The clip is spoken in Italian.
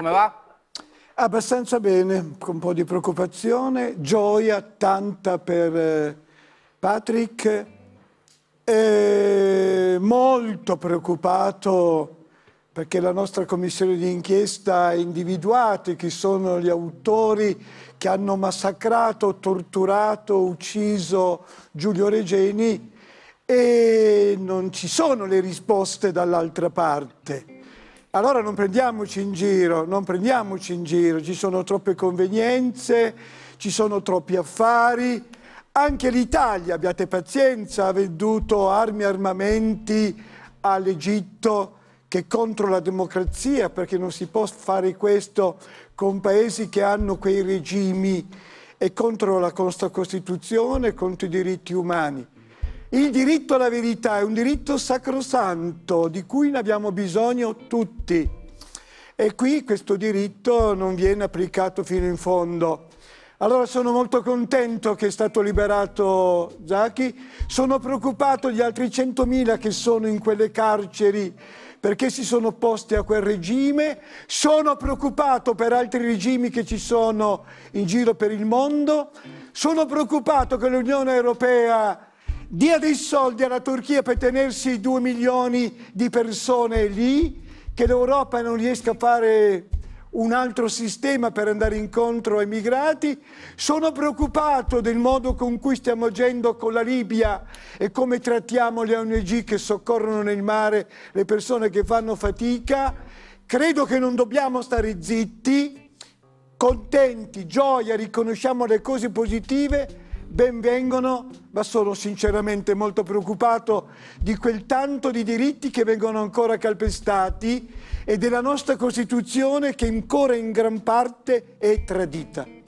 Come va? Abbastanza bene, con un po' di preoccupazione, gioia tanta per eh, Patrick, e molto preoccupato perché la nostra commissione di inchiesta ha individuato chi sono gli autori che hanno massacrato, torturato, ucciso Giulio Regeni e non ci sono le risposte dall'altra parte. Allora non prendiamoci in giro, non prendiamoci in giro, ci sono troppe convenienze, ci sono troppi affari, anche l'Italia, abbiate pazienza, ha venduto armi e armamenti all'Egitto che contro la democrazia, perché non si può fare questo con paesi che hanno quei regimi e contro la nostra Costituzione, contro i diritti umani. Il diritto alla verità è un diritto sacrosanto di cui ne abbiamo bisogno tutti e qui questo diritto non viene applicato fino in fondo. Allora sono molto contento che è stato liberato Zaki, sono preoccupato di altri 100.000 che sono in quelle carceri perché si sono opposti a quel regime, sono preoccupato per altri regimi che ci sono in giro per il mondo, sono preoccupato che l'Unione Europea dia dei soldi alla Turchia per tenersi due milioni di persone lì, che l'Europa non riesca a fare un altro sistema per andare incontro ai migrati. Sono preoccupato del modo con cui stiamo agendo con la Libia e come trattiamo le ONG che soccorrono nel mare le persone che fanno fatica. Credo che non dobbiamo stare zitti, contenti, gioia, riconosciamo le cose positive ben vengono, ma sono sinceramente molto preoccupato di quel tanto di diritti che vengono ancora calpestati e della nostra Costituzione che ancora in gran parte è tradita.